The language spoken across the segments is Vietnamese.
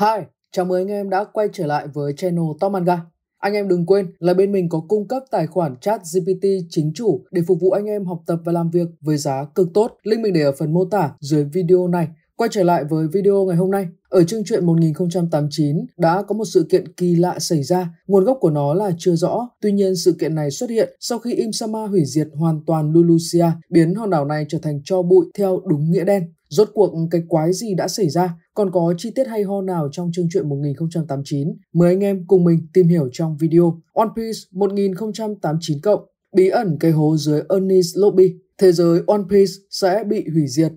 Hi, chào mừng anh em đã quay trở lại với channel Top Manga. Anh em đừng quên là bên mình có cung cấp tài khoản chat GPT chính chủ để phục vụ anh em học tập và làm việc với giá cực tốt. Link mình để ở phần mô tả dưới video này. Quay trở lại với video ngày hôm nay, ở chương truyện 1089 đã có một sự kiện kỳ lạ xảy ra, nguồn gốc của nó là chưa rõ. Tuy nhiên, sự kiện này xuất hiện sau khi Im hủy diệt hoàn toàn Lulucia, biến hòn đảo này trở thành cho bụi theo đúng nghĩa đen. Rốt cuộc ừ, cái quái gì đã xảy ra? Còn có chi tiết hay ho nào trong chương truyện 1089? Mời anh em cùng mình tìm hiểu trong video One Piece 1089 cộng bí ẩn cây hố dưới Ernie's Lobby. Thế giới One Piece sẽ bị hủy diệt.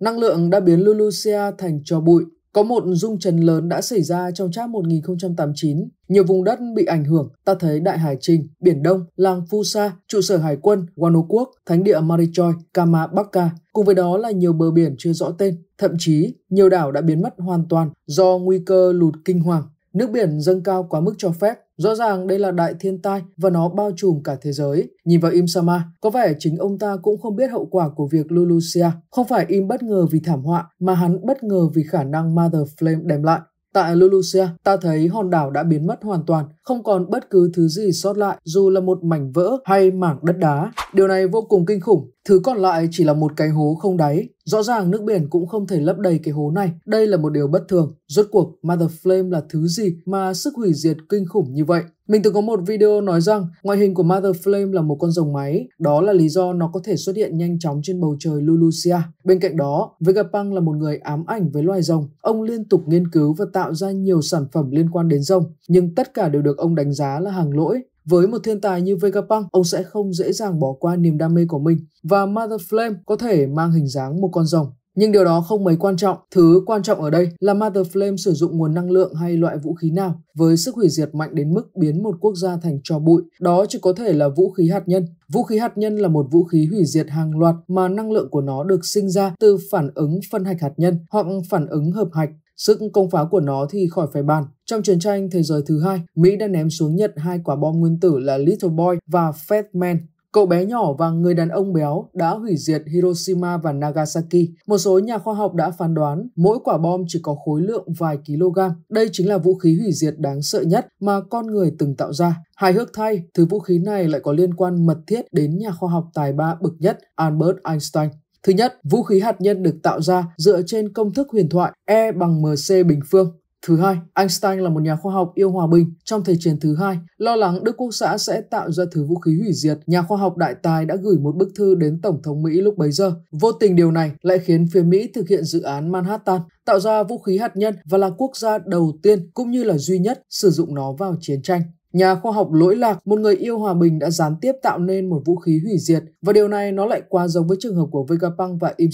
Năng lượng đã biến Lulucia thành cho bụi có một rung chấn lớn đã xảy ra trong tráp 1089. Nhiều vùng đất bị ảnh hưởng, ta thấy Đại Hải Trình, Biển Đông, làng Phu Sa, trụ sở hải quân, Wano Quốc, thánh địa Marichoy, Kama Bakka, cùng với đó là nhiều bờ biển chưa rõ tên. Thậm chí, nhiều đảo đã biến mất hoàn toàn do nguy cơ lụt kinh hoàng. Nước biển dâng cao quá mức cho phép, Rõ ràng đây là đại thiên tai và nó bao trùm cả thế giới. Nhìn vào Im Sama, có vẻ chính ông ta cũng không biết hậu quả của việc Lulucia. Không phải Im bất ngờ vì thảm họa, mà hắn bất ngờ vì khả năng Mother Flame đem lại. Tại Lulucia, ta thấy hòn đảo đã biến mất hoàn toàn, không còn bất cứ thứ gì sót lại dù là một mảnh vỡ hay mảng đất đá. Điều này vô cùng kinh khủng Thứ còn lại chỉ là một cái hố không đáy. Rõ ràng nước biển cũng không thể lấp đầy cái hố này. Đây là một điều bất thường. Rốt cuộc, Mother Flame là thứ gì mà sức hủy diệt kinh khủng như vậy? Mình từng có một video nói rằng ngoại hình của Mother Flame là một con rồng máy, đó là lý do nó có thể xuất hiện nhanh chóng trên bầu trời Lulucia. Bên cạnh đó, Vegapunk là một người ám ảnh với loài rồng. Ông liên tục nghiên cứu và tạo ra nhiều sản phẩm liên quan đến rồng, nhưng tất cả đều được ông đánh giá là hàng lỗi với một thiên tài như Vegapunk, ông sẽ không dễ dàng bỏ qua niềm đam mê của mình và Mother Flame có thể mang hình dáng một con rồng. Nhưng điều đó không mấy quan trọng, thứ quan trọng ở đây là Mother Flame sử dụng nguồn năng lượng hay loại vũ khí nào với sức hủy diệt mạnh đến mức biến một quốc gia thành tro bụi. Đó chỉ có thể là vũ khí hạt nhân. Vũ khí hạt nhân là một vũ khí hủy diệt hàng loạt mà năng lượng của nó được sinh ra từ phản ứng phân hạch hạt nhân hoặc phản ứng hợp hạch Sức công phá của nó thì khỏi phải bàn. Trong chiến tranh thế giới thứ hai, Mỹ đã ném xuống Nhật hai quả bom nguyên tử là Little Boy và Fat Man. Cậu bé nhỏ và người đàn ông béo đã hủy diệt Hiroshima và Nagasaki. Một số nhà khoa học đã phán đoán mỗi quả bom chỉ có khối lượng vài kg. Đây chính là vũ khí hủy diệt đáng sợ nhất mà con người từng tạo ra. Hài hước thay, thứ vũ khí này lại có liên quan mật thiết đến nhà khoa học tài ba bậc nhất Albert Einstein. Thứ nhất, vũ khí hạt nhân được tạo ra dựa trên công thức huyền thoại E bằng MC bình phương. Thứ hai, Einstein là một nhà khoa học yêu hòa bình. Trong Thế chiến thứ hai, lo lắng Đức Quốc xã sẽ tạo ra thứ vũ khí hủy diệt, nhà khoa học đại tài đã gửi một bức thư đến Tổng thống Mỹ lúc bấy giờ. Vô tình điều này lại khiến phía Mỹ thực hiện dự án Manhattan, tạo ra vũ khí hạt nhân và là quốc gia đầu tiên cũng như là duy nhất sử dụng nó vào chiến tranh. Nhà khoa học lỗi lạc, một người yêu hòa bình đã gián tiếp tạo nên một vũ khí hủy diệt và điều này nó lại quá giống với trường hợp của Vegapunk và Im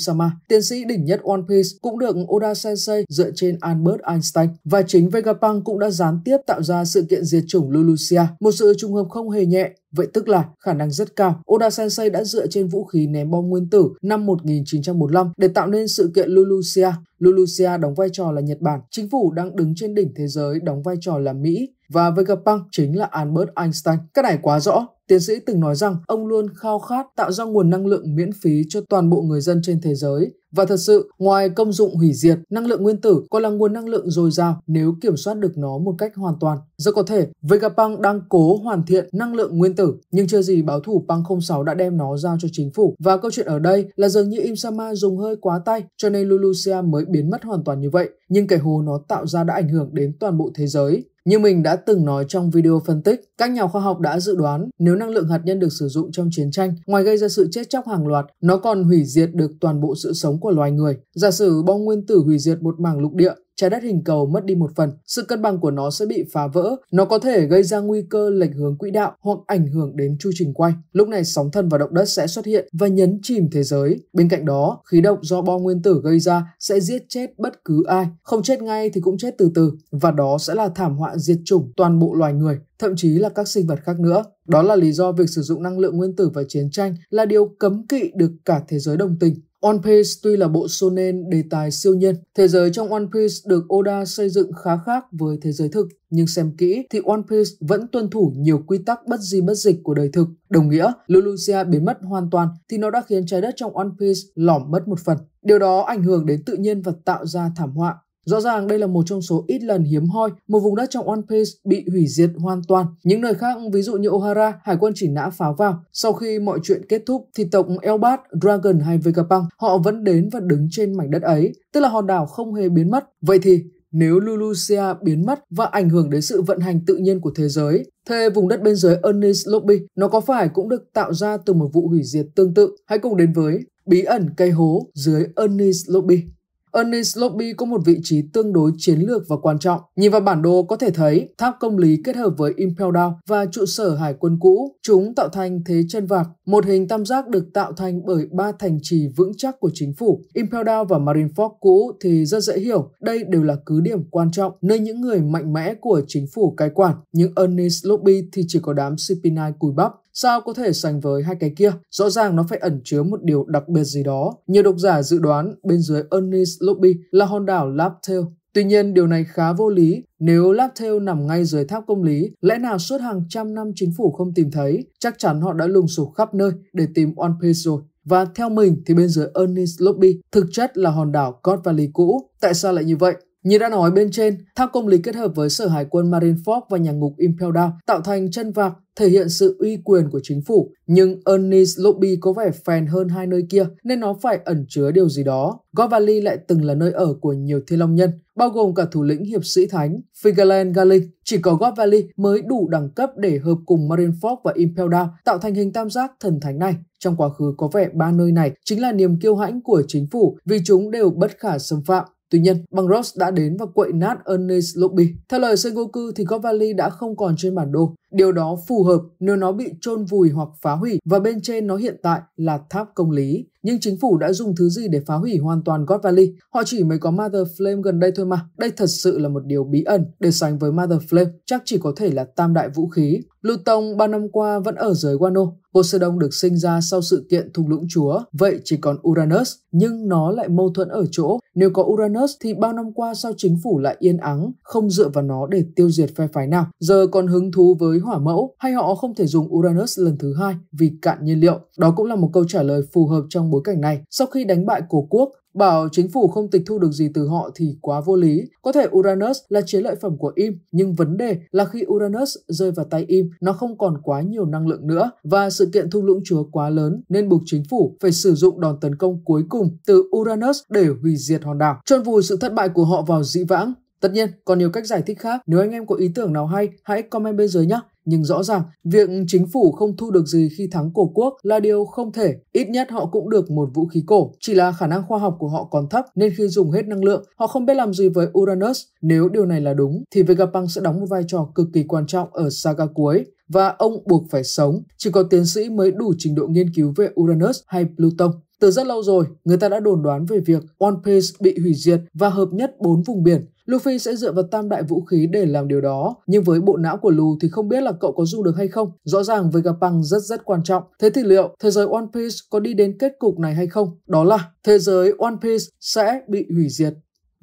Tiến sĩ đỉnh nhất One Piece cũng được Oda Sensei dựa trên Albert Einstein và chính Vegapunk cũng đã gián tiếp tạo ra sự kiện diệt chủng Lulucia, một sự trùng hợp không hề nhẹ Vậy tức là khả năng rất cao, Oda Sensei đã dựa trên vũ khí ném bom nguyên tử năm 1945 để tạo nên sự kiện Lulucia. Lulucia đóng vai trò là Nhật Bản, chính phủ đang đứng trên đỉnh thế giới đóng vai trò là Mỹ, và Vegapunk chính là Albert Einstein. Cái này quá rõ, Tiến sĩ từng nói rằng ông luôn khao khát tạo ra nguồn năng lượng miễn phí cho toàn bộ người dân trên thế giới. Và thật sự, ngoài công dụng hủy diệt, năng lượng nguyên tử còn là nguồn năng lượng dồi dào nếu kiểm soát được nó một cách hoàn toàn. Rất có thể, Vegapunk đang cố hoàn thiện năng lượng nguyên tử, nhưng chưa gì báo thủ Punk 06 đã đem nó giao cho chính phủ. Và câu chuyện ở đây là dường như Im dùng hơi quá tay, cho nên Lulucia mới biến mất hoàn toàn như vậy. Nhưng kẻ hồ nó tạo ra đã ảnh hưởng đến toàn bộ thế giới. Như mình đã từng nói trong video phân tích, các nhà khoa học đã dự đoán nếu năng lượng hạt nhân được sử dụng trong chiến tranh, ngoài gây ra sự chết chóc hàng loạt, nó còn hủy diệt được toàn bộ sự sống của loài người. Giả sử bom nguyên tử hủy diệt một mảng lục địa, trái đất hình cầu mất đi một phần, sự cân bằng của nó sẽ bị phá vỡ, nó có thể gây ra nguy cơ lệch hướng quỹ đạo hoặc ảnh hưởng đến chu trình quay. Lúc này sóng thần và động đất sẽ xuất hiện và nhấn chìm thế giới. Bên cạnh đó, khí độc do bom nguyên tử gây ra sẽ giết chết bất cứ ai, không chết ngay thì cũng chết từ từ và đó sẽ là thảm họa diệt chủng toàn bộ loài người thậm chí là các sinh vật khác nữa. Đó là lý do việc sử dụng năng lượng nguyên tử và chiến tranh là điều cấm kỵ được cả thế giới đồng tình. One Piece tuy là bộ shonen đề tài siêu nhiên, thế giới trong One Piece được Oda xây dựng khá khác với thế giới thực, nhưng xem kỹ thì One Piece vẫn tuân thủ nhiều quy tắc bất di bất dịch của đời thực. Đồng nghĩa, Lulucia biến mất hoàn toàn thì nó đã khiến trái đất trong One Piece lỏm mất một phần. Điều đó ảnh hưởng đến tự nhiên và tạo ra thảm họa. Rõ ràng đây là một trong số ít lần hiếm hoi một vùng đất trong One Piece bị hủy diệt hoàn toàn. Những nơi khác, ví dụ như Ohara, hải quân chỉ nã pháo vào. Sau khi mọi chuyện kết thúc thì tộc Elbat, Dragon hay Vegapunk họ vẫn đến và đứng trên mảnh đất ấy, tức là hòn đảo không hề biến mất. Vậy thì nếu Lulucia biến mất và ảnh hưởng đến sự vận hành tự nhiên của thế giới, thế vùng đất bên dưới Ernest Lobby nó có phải cũng được tạo ra từ một vụ hủy diệt tương tự? Hãy cùng đến với Bí ẩn cây hố dưới Ernest Lobby. Ernest Lobby có một vị trí tương đối chiến lược và quan trọng. Nhìn vào bản đồ có thể thấy, tháp công lý kết hợp với Impel Down và trụ sở hải quân cũ, chúng tạo thành thế chân vạc, một hình tam giác được tạo thành bởi ba thành trì vững chắc của chính phủ. Impel Down và Marineford cũ thì rất dễ hiểu, đây đều là cứ điểm quan trọng, nơi những người mạnh mẽ của chính phủ cai quản, nhưng Ernest Lobby thì chỉ có đám CP9 cùi bắp. Sao có thể sánh với hai cái kia? Rõ ràng nó phải ẩn chứa một điều đặc biệt gì đó. Nhiều độc giả dự đoán bên dưới Ernest Lobby là hòn đảo Laptail. Tuy nhiên, điều này khá vô lý. Nếu Laptail nằm ngay dưới tháp công lý, lẽ nào suốt hàng trăm năm chính phủ không tìm thấy? Chắc chắn họ đã lùng sục khắp nơi để tìm One Piece rồi. Và theo mình thì bên dưới Ernest Lobby thực chất là hòn đảo God Valley cũ. Tại sao lại như vậy? Như đã nói bên trên, tháp công lý kết hợp với sở hải quân Marineford và nhà ngục Impel Down tạo thành chân vạc thể hiện sự uy quyền của chính phủ, nhưng Ernest Lobby có vẻ phèn hơn hai nơi kia nên nó phải ẩn chứa điều gì đó. Govali lại từng là nơi ở của nhiều thiên long nhân, bao gồm cả thủ lĩnh hiệp sĩ thánh Figalan Galin. Chỉ có God Valley mới đủ đẳng cấp để hợp cùng Marineford và Impel Down tạo thành hình tam giác thần thánh này. Trong quá khứ có vẻ ba nơi này chính là niềm kiêu hãnh của chính phủ vì chúng đều bất khả xâm phạm. Tuy nhiên, băng Ross đã đến và quậy nát Ernest Lobby. Theo lời Sengoku thì God Valley đã không còn trên bản đồ Điều đó phù hợp nếu nó bị chôn vùi hoặc phá hủy và bên trên nó hiện tại là tháp công lý. Nhưng chính phủ đã dùng thứ gì để phá hủy hoàn toàn God Valley? Họ chỉ mới có Mother Flame gần đây thôi mà. Đây thật sự là một điều bí ẩn. Để sánh với Mother Flame, chắc chỉ có thể là tam đại vũ khí. Luton ba năm qua vẫn ở dưới Wano. Poseidon được sinh ra sau sự kiện thung lũng chúa, vậy chỉ còn Uranus, nhưng nó lại mâu thuẫn ở chỗ. Nếu có Uranus thì bao năm qua sao chính phủ lại yên ắng, không dựa vào nó để tiêu diệt phe phái nào. Giờ còn hứng thú với khí hỏa mẫu hay họ không thể dùng Uranus lần thứ hai vì cạn nhiên liệu. Đó cũng là một câu trả lời phù hợp trong bối cảnh này. Sau khi đánh bại cổ quốc, Bảo chính phủ không tịch thu được gì từ họ thì quá vô lý. Có thể Uranus là chế lợi phẩm của Im, nhưng vấn đề là khi Uranus rơi vào tay Im, nó không còn quá nhiều năng lượng nữa và sự kiện thung lũng chúa quá lớn nên buộc chính phủ phải sử dụng đòn tấn công cuối cùng từ Uranus để hủy diệt hòn đảo, chôn vùi sự thất bại của họ vào dĩ vãng. Tất nhiên, còn nhiều cách giải thích khác. Nếu anh em có ý tưởng nào hay, hãy comment bên dưới nhé nhưng rõ ràng việc chính phủ không thu được gì khi thắng cổ quốc là điều không thể. Ít nhất họ cũng được một vũ khí cổ, chỉ là khả năng khoa học của họ còn thấp nên khi dùng hết năng lượng, họ không biết làm gì với Uranus. Nếu điều này là đúng, thì Vegapunk sẽ đóng một vai trò cực kỳ quan trọng ở saga cuối và ông buộc phải sống. Chỉ có tiến sĩ mới đủ trình độ nghiên cứu về Uranus hay Pluton từ rất lâu rồi, người ta đã đồn đoán về việc One Piece bị hủy diệt và hợp nhất bốn vùng biển. Luffy sẽ dựa vào tam đại vũ khí để làm điều đó, nhưng với bộ não của Lù thì không biết là cậu có dùng được hay không. Rõ ràng với bằng rất rất quan trọng. Thế thì liệu thế giới One Piece có đi đến kết cục này hay không? Đó là thế giới One Piece sẽ bị hủy diệt.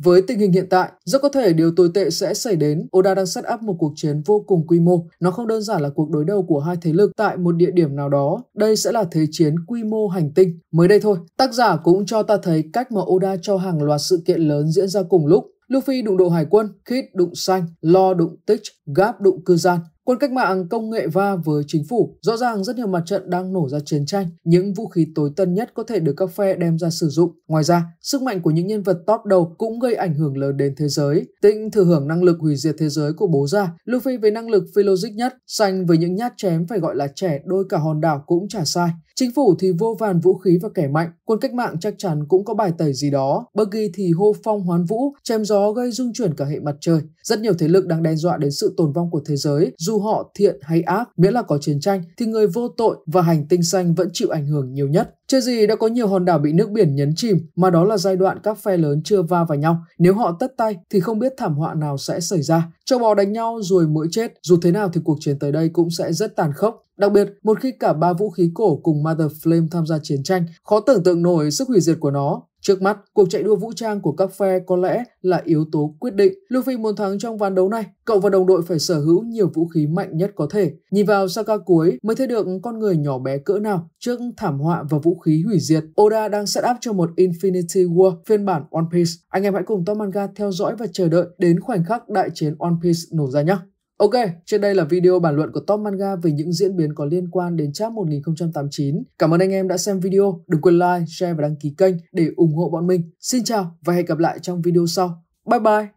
Với tình hình hiện tại, rất có thể điều tồi tệ sẽ xảy đến. Oda đang set up một cuộc chiến vô cùng quy mô. Nó không đơn giản là cuộc đối đầu của hai thế lực tại một địa điểm nào đó. Đây sẽ là thế chiến quy mô hành tinh. Mới đây thôi, tác giả cũng cho ta thấy cách mà Oda cho hàng loạt sự kiện lớn diễn ra cùng lúc. Luffy đụng độ hải quân, Kid đụng xanh, Lo đụng Tich, Gap đụng cư gian, Quân cách mạng công nghệ va với chính phủ, rõ ràng rất nhiều mặt trận đang nổ ra chiến tranh, những vũ khí tối tân nhất có thể được các phe đem ra sử dụng. Ngoài ra, sức mạnh của những nhân vật top đầu cũng gây ảnh hưởng lớn đến thế giới. Tịnh thừa hưởng năng lực hủy diệt thế giới của bố già, Luffy với năng lực phi logic nhất, xanh với những nhát chém phải gọi là trẻ đôi cả hòn đảo cũng chả sai. Chính phủ thì vô vàn vũ khí và kẻ mạnh, quân cách mạng chắc chắn cũng có bài tẩy gì đó. Buggy thì hô phong hoán vũ, chém gió gây rung chuyển cả hệ mặt trời. Rất nhiều thế lực đang đe dọa đến sự tồn vong của thế giới, dù họ thiện hay ác, miễn là có chiến tranh thì người vô tội và hành tinh xanh vẫn chịu ảnh hưởng nhiều nhất. Chưa gì đã có nhiều hòn đảo bị nước biển nhấn chìm, mà đó là giai đoạn các phe lớn chưa va vào nhau. Nếu họ tất tay thì không biết thảm họa nào sẽ xảy ra. Châu bò đánh nhau rồi mỗi chết, dù thế nào thì cuộc chiến tới đây cũng sẽ rất tàn khốc. Đặc biệt, một khi cả ba vũ khí cổ cùng Mother Flame tham gia chiến tranh, khó tưởng tượng nổi sức hủy diệt của nó. Trước mắt, cuộc chạy đua vũ trang của các phe có lẽ là yếu tố quyết định. Lưu Phi muốn thắng trong ván đấu này, cậu và đồng đội phải sở hữu nhiều vũ khí mạnh nhất có thể. Nhìn vào Saka cuối mới thấy được con người nhỏ bé cỡ nào trước thảm họa và vũ khí hủy diệt. Oda đang set up cho một Infinity War phiên bản One Piece. Anh em hãy cùng Tom Manga theo dõi và chờ đợi đến khoảnh khắc đại chiến One Piece nổ ra nhé. Ok, trên đây là video bàn luận của Top Manga về những diễn biến có liên quan đến chat 1089. Cảm ơn anh em đã xem video. Đừng quên like, share và đăng ký kênh để ủng hộ bọn mình. Xin chào và hẹn gặp lại trong video sau. Bye bye!